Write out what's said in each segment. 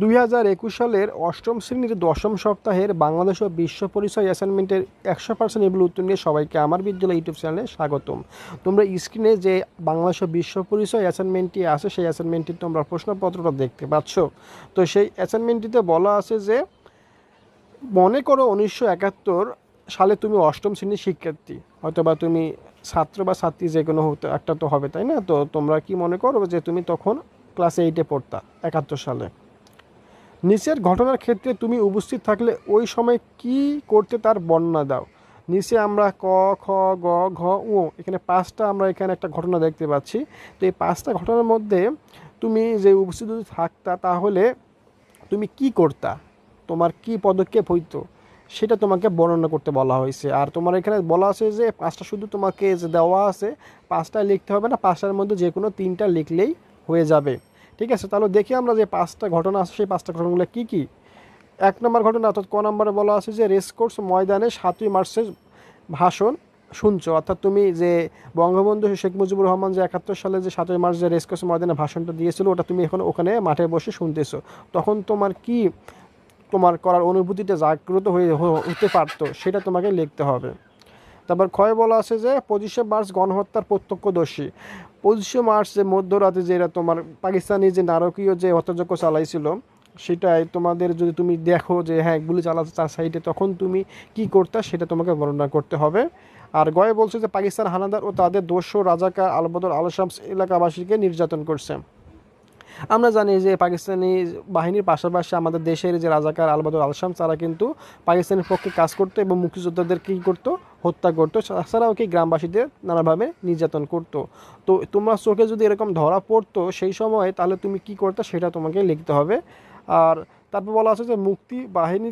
দুই সালের অষ্টম শ্রেণীর দশম সপ্তাহের বাংলাদেশ ও বিশ্ব পরিচয় অ্যাসাইনমেন্টের একশো পার্সেন্ট এবল উত্তর নিয়ে সবাইকে আমার বিদ্যালয় ইউটিউব চ্যানেলে স্বাগতম তোমরা স্ক্রিনে যে বাংলাদেশ ও বিশ্ব পরিচয় অ্যাসাইনমেন্টটি আছে সেই অ্যাসাইনমেন্টটি তোমরা প্রশ্নপত্রটা দেখতে পাচ্ছ তো সেই অ্যাসাইনমেন্টটিতে বলা আছে যে মনে করো উনিশশো সালে তুমি অষ্টম শ্রেণীর শিক্ষার্থী বা তুমি ছাত্র বা ছাত্রী যে কোনো একটা তো হবে তাই না তো তোমরা কি মনে করো যে তুমি তখন ক্লাস এইটে পড়তা একাত্তর সালে নিচের ঘটনার ক্ষেত্রে তুমি উপস্থিত থাকলে ওই সময় কি করতে তার বর্ণনা দাও নিচে আমরা ক খ গ ঘ ও এখানে পাঁচটা আমরা এখানে একটা ঘটনা দেখতে পাচ্ছি তো এই পাঁচটা ঘটনার মধ্যে তুমি যে উপস্থিত যদি থাকতা তাহলে তুমি কি করতা তোমার কি পদক্ষেপ হইতো সেটা তোমাকে বর্ণনা করতে বলা হয়েছে আর তোমার এখানে বলা আছে যে পাঁচটা শুধু তোমাকে যে দেওয়া আছে পাঁচটা লিখতে হবে না পাঁচটার মধ্যে যে কোনো তিনটা লিখলেই হয়ে যাবে ঠিক আছে তাহলে দেখি আমরা যে পাঁচটা ঘটনা আছে সেই পাঁচটা ঘটনাগুলো কী কী এক নম্বর ঘটনা অর্থাৎ ক নম্বরে বলা আছে যে রেসকোর্স ময়দানে সাতই মার্চের ভাষণ শুনছো অর্থাৎ তুমি যে বঙ্গবন্ধু শেখ মুজিবুর রহমান যে একাত্তর সালে যে সাতই মার্চ যে রেসকোর্স ময়দানে ভাষণটা দিয়েছিল ওটা তুমি এখন ওখানে মাঠে বসে শুনতেছো তখন তোমার কি তোমার করার অনুভূতিটা জাগ্রত হয়ে হতে পারতো সেটা তোমাকে লিখতে হবে তারপর ক্ষয়ে বলা আছে যে পঁচিশে মার্চ গণহত্যার প্রত্যক্ষদর্শী পঁচিশে মার্চ যে মধ্যরাতে যেটা তোমার পাকিস্তানি যে নারকীয় যে হত্যাযজ্ঞ চালাইছিল সেটাই তোমাদের যদি তুমি দেখো যে হ্যাঁ গুলি চালাচ্ছে চার সাইডে তখন তুমি কি করতে সেটা তোমাকে বর্ণনা করতে হবে আর গয়ে বলছে যে পাকিস্তান হানাদার ও তাদের দোষ রাজাকার আলবদর আলসাম এলাকাবাসীকে নির্যাতন করছে আমরা জানি যে পাকিস্তানি বাহিনীর পাশাপাশি আমাদের দেশের যে রাজাকার আলবাদুর আলসাম তারা কিন্তু পাকিস্তানের পক্ষে কাজ করতো এবং মুক্তিযোদ্ধাদের কী করতো হত্যা করতো তাছাড়াও কি গ্রামবাসীদের নানাভাবে নির্যাতন করতো তো তোমার চোখে যদি এরকম ধরা পড়তো সেই সময় তাহলে তুমি কি করতো সেটা তোমাকে লিখতে হবে আর তারপর বলা আছে যে মুক্তি বাহিনী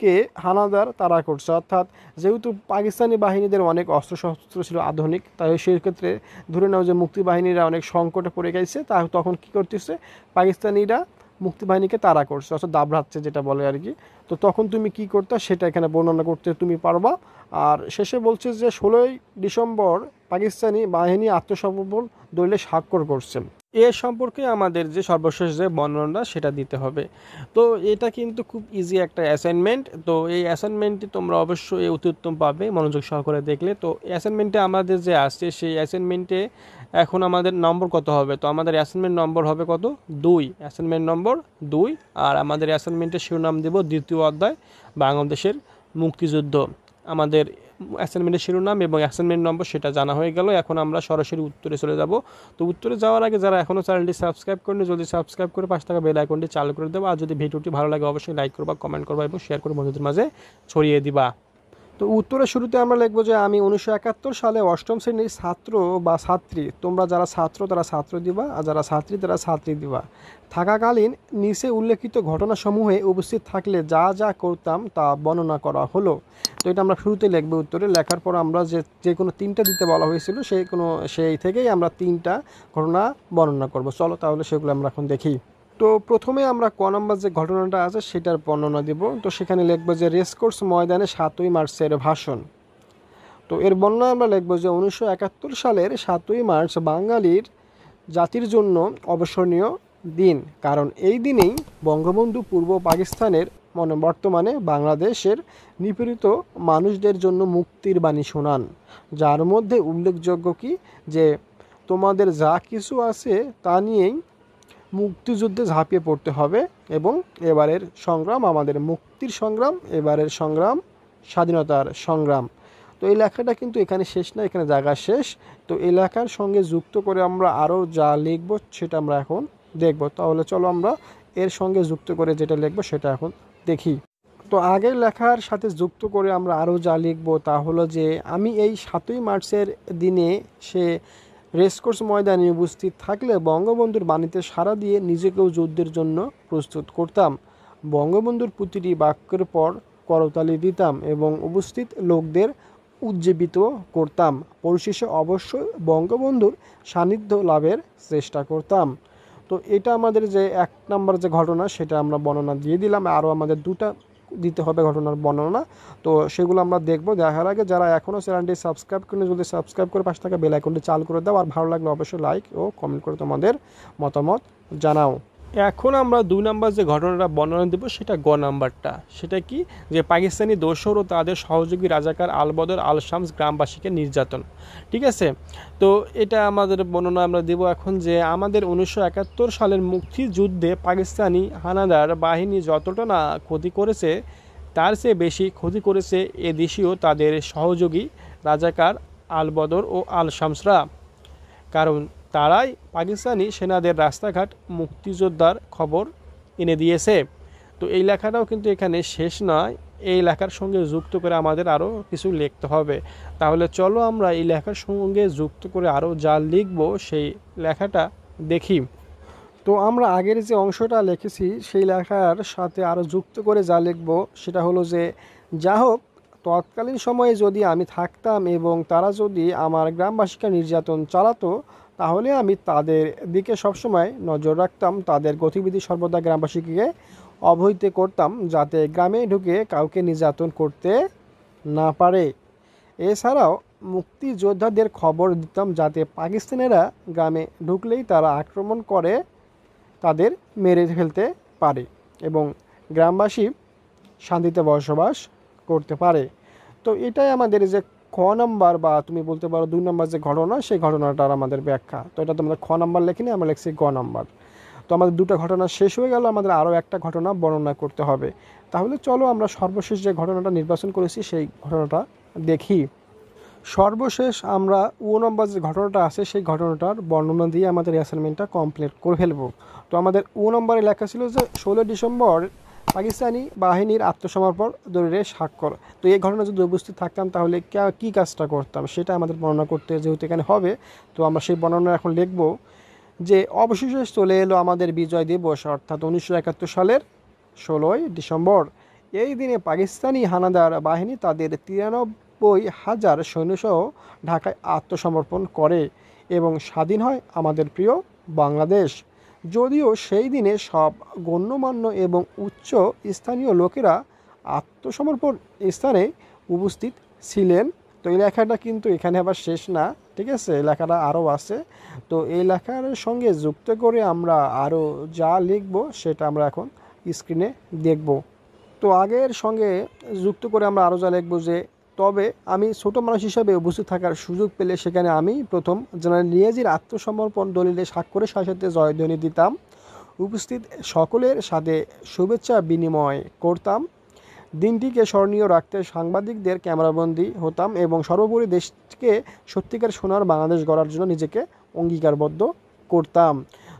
কে হানাদার তারা করছে অর্থাৎ যেহেতু পাকিস্তানি বাহিনীদের অনেক অস্ত্রশস্ত্র ছিল আধুনিক তাই সেই ক্ষেত্রে ধরে নাও যে মুক্তিবাহিনীরা অনেক সংকটে পড়ে গেছে তা তখন কি করতেছে পাকিস্তানিরা মুক্তিবাহিনীকে তারা করছে অর্থাৎ দাবড়াচ্ছে যেটা বলে আর কি তো তখন তুমি কি করতে সেটা এখানে বর্ণনা করতে তুমি পারবা আর শেষে বলছে যে ষোলোই ডিসেম্বর পাকিস্তানি বাহিনী আত্মসমর্পণ দলে স্বাক্ষর করছেন এ সম্পর্কে আমাদের যে সর্বশেষ যে বর্ণনাটা সেটা দিতে হবে তো এটা কিন্তু খুব ইজি একটা অ্যাসাইনমেন্ট তো এই অ্যাসাইনমেন্টটি তোমরা অবশ্যই অতি উত্তম পাবে মনোযোগ সহকারে দেখলে তো অ্যাসাইনমেন্টে আমাদের যে আসছে সেই অ্যাসাইনমেন্টে এখন আমাদের নম্বর কত হবে তো আমাদের অ্যাসাইনমেন্ট নম্বর হবে কত দুই অ্যাসাইনমেন্ট নম্বর দুই আর আমাদের অ্যাসাইনমেন্টের শিরোনাম দেব দ্বিতীয় অধ্যায় বাংলাদেশের মুক্তিযুদ্ধ আমাদের অ্যাসাইনমেন্টের শিরোনাম এবং অ্যাসাইনমেন্ট নম্বর সেটা জানা হয়ে গেল এখন আমরা সরাসরি উত্তরে চলে যাব তো উত্তরে যাওয়ার আগে যারা এখনও চ্যানেলটি সাবস্ক্রাইব করেন যদি সাবস্ক্রাইব করে পাশে থাকা বেল আইকনটি চালু করে দেবো আর যদি ভিডিওটি ভালো লাগে অবশ্যই লাইক করবা কমেন্ট করবা এবং শেয়ার করে বন্ধুদের মাঝে ছড়িয়ে দিবা তো উত্তরের শুরুতে আমরা লিখবো যে আমি উনিশশো একাত্তর সালে অষ্টম শ্রেণীর ছাত্র বা ছাত্রী তোমরা যারা ছাত্র তারা ছাত্র দিবা আর যারা ছাত্রী তারা ছাত্রী দিবা থাকাকালীন নিচে উল্লেখিত ঘটনাসমূহে উপস্থিত থাকলে যা যা করতাম তা বর্ণনা করা হলো এটা আমরা শুরুতে লিখবো উত্তরে লেখার পর আমরা যে যে কোনো তিনটা দিতে বলা হয়েছিল সেই কোনো সেই থেকেই আমরা তিনটা ঘটনা বর্ণনা করব চলো তাহলে সেগুলো আমরা এখন দেখি তো প্রথমে আমরা ক নম্বর যে ঘটনাটা আছে সেটার বর্ণনা দিব তো সেখানে লিখবো যে রেসকোর্স ময়দানে সাতই মার্চের ভাষণ তো এর বর্ণনা আমরা লিখবো যে উনিশশো একাত্তর সালের সাতই মার্চ বাঙালির জাতির জন্য অবসরণীয় দিন কারণ এই দিনেই বঙ্গবন্ধু পূর্ব পাকিস্তানের মানে বর্তমানে বাংলাদেশের নিপীড়িত মানুষদের জন্য মুক্তির বাণী শোনান যার মধ্যে উল্লেখযোগ্য কি যে তোমাদের যা কিছু আছে তা নিয়েই মুক্তিযুদ্ধে ঝাঁপিয়ে পড়তে হবে এবং এবারের সংগ্রাম আমাদের মুক্তির সংগ্রাম এবারের সংগ্রাম স্বাধীনতার সংগ্রাম তো এই লেখাটা কিন্তু এখানে শেষ না এখানে জায়গা শেষ তো এই লেখার সঙ্গে যুক্ত করে আমরা আরও যা লিখব সেটা আমরা এখন দেখব তাহলে চলো আমরা এর সঙ্গে যুক্ত করে যেটা লিখবো সেটা এখন দেখি তো আগের লেখার সাথে যুক্ত করে আমরা আরও যা লিখবো তা হলো যে আমি এই সাতই মার্চের দিনে সে রেসকোর্স ময়দানে উপস্থিত থাকলে বঙ্গবন্ধুর বাণীতে সাড়া দিয়ে নিজেকেও যুদ্ধের জন্য প্রস্তুত করতাম বঙ্গবন্ধুর প্রতিটি বাক্যের পর করতালি দিতাম এবং উপস্থিত লোকদের উজ্জীবিত করতাম পরিশেষে অবশ্যই বঙ্গবন্ধুর সান্নিধ্য লাভের চেষ্টা করতাম তো এটা আমাদের যে এক নম্বর যে ঘটনা সেটা আমরা বর্ণনা দিয়ে দিলাম আরও আমাদের দুটা দিতে হবে ঘটনার বর্ণনা তো সেগুলো আমরা দেখবো দেখার আগে যারা এখনও চ্যানেলটি সাবস্ক্রাইব করে যদি সাবস্ক্রাইব করে পাশে থাকা বেল আইকনটি চাল করে দাও আর ভালো লাগলে অবশ্যই লাইক ও কমেন্ট করে তোমাদের মতামত জানাও এখন আমরা দুই নাম্বার যে ঘটনাটা বর্ণনা দেব সেটা গ নাম্বারটা সেটা কি যে পাকিস্তানি দোসর ও তাদের সহযোগী রাজাকার আলবদর আল শামস গ্রামবাসীকে নির্যাতন ঠিক আছে তো এটা আমাদের বর্ণনা আমরা দেব এখন যে আমাদের উনিশশো একাত্তর সালের মুক্তিযুদ্ধে পাকিস্তানি হানাদার বাহিনী যতটা না ক্ষতি করেছে তার চেয়ে বেশি ক্ষতি করেছে এদেশীয় তাদের সহযোগী রাজাকার আলবদর ও আল শামসরা কারণ তারাই পাকিস্তানি সেনাদের রাস্তাঘাট মুক্তিযোদ্ধার খবর এনে দিয়েছে তো এই লেখাটাও কিন্তু এখানে শেষ নয় এই লেখার সঙ্গে যুক্ত করে আমাদের আরও কিছু লিখতে হবে তাহলে চলো আমরা এই লেখার সঙ্গে যুক্ত করে আরও যা লিখব সেই লেখাটা দেখি তো আমরা আগের যে অংশটা লিখেছি সেই লেখার সাথে আরও যুক্ত করে যা লিখব সেটা হলো যে যা হোক তৎকালীন সময়ে যদি আমি থাকতাম এবং তারা যদি আমার গ্রামবাসীকে নির্যাতন চালাতো তাহলে আমি তাদের দিকে সবসময় নজর রাখতাম তাদের গতিবিধি সর্বদা গ্রামবাসীকে অবহিত করতাম যাতে গ্রামে ঢুকে কাউকে নির্যাতন করতে না পারে এছাড়াও মুক্তিযোদ্ধাদের খবর দিতাম যাতে পাকিস্তানেরা গ্রামে ঢুকলেই তারা আক্রমণ করে তাদের মেরে ফেলতে পারে এবং গ্রামবাসী শান্তিতে বসবাস করতে পারে তো এটাই আমাদের যে খ নাম্বার বা তুমি বলতে পারো দুই নাম্বার যে ঘটনা সেই ঘটনাটার আমাদের ব্যাখ্যা তো এটা তোমাদের খ নাম্বার লেখিনি আমরা লিখছি গ নাম্বার তো আমাদের দুটো ঘটনা শেষ হয়ে গেল আমাদের আরও একটা ঘটনা বর্ণনা করতে হবে তাহলে চলো আমরা সর্বশেষ যে ঘটনাটা নির্বাচন করেছি সেই ঘটনাটা দেখি সর্বশেষ আমরা ও নম্বর যে ঘটনাটা আছে সেই ঘটনাটার বর্ণনা দিয়ে আমাদের অ্যাসাইনমেন্টটা কমপ্লিট করে ফেলব তো আমাদের ও নম্বরে লেখা ছিল যে ষোলো ডিসেম্বর পাকিস্তানি বাহিনীর আত্মসমর্পণ দরিরে স্বাক্ষর তো এই ঘটনা যদি উপস্থিত থাকতাম তাহলে কী কাজটা করতাম সেটা আমাদের বর্ণনা করতে যেহেতু এখানে হবে তো আমরা সেই বর্ণনা এখন লিখব যে অবশেষে চলে এলো আমাদের বিজয় দিবস অর্থাৎ উনিশশো একাত্তর সালের ষোলোই ডিসেম্বর এই দিনে পাকিস্তানি হানাদার বাহিনী তাদের তিরানব্বই হাজার সৈন্যসহ ঢাকায় আত্মসমর্পণ করে এবং স্বাধীন হয় আমাদের প্রিয় বাংলাদেশ যদিও সেই দিনে সব গণ্যমান্য এবং উচ্চ স্থানীয় লোকেরা আত্মসমর্পণ স্থানে উপস্থিত ছিলেন তো এই লেখাটা কিন্তু এখানে আবার শেষ না ঠিক আছে এই লেখাটা আরও আছে তো এই লেখার সঙ্গে যুক্ত করে আমরা আরও যা লিখব সেটা আমরা এখন স্ক্রিনে দেখব তো আগের সঙ্গে যুক্ত করে আমরা আরও যা লিখব যে তবে আমি ছোটো মানুষ হিসাবে উপস্থিত থাকার সুযোগ পেলে সেখানে আমি প্রথম জেনারেল নিয়াজির আত্মসমর্পণ দলিলে স্বাক্ষরের সাথে সাথে জয়ধ্বনি দিতাম উপস্থিত সকলের সাথে শুভেচ্ছা বিনিময় করতাম দিনটিকে স্মরণীয় রাখতে সাংবাদিকদের ক্যামেরাবন্দি হতাম এবং সর্বোপরি দেশকে সত্যিকার সোনার বাংলাদেশ গড়ার জন্য নিজেকে অঙ্গীকারবদ্ধ করতাম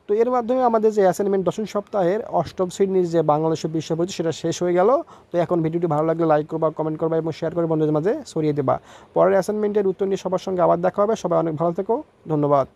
তো এর মাধ্যমে আমাদের যে অ্যাসাইনমেন্ট দশম সপ্তাহের অষ্টম শ্রেণীর যে বাংলাদেশ বিশ্ব সেটা শেষ হয়ে গেল তো এখন ভিডিওটি ভালো লাগলে লাইক করবা কমেন্ট করবা এবং শেয়ার করে বন্ধুদের মাঝে ছড়িয়ে দেবা পরের অ্যাসাইনমেন্টের উত্তর নিয়ে সবার সঙ্গে আবার দেখা হবে সবাই অনেক ভালো থেকো ধন্যবাদ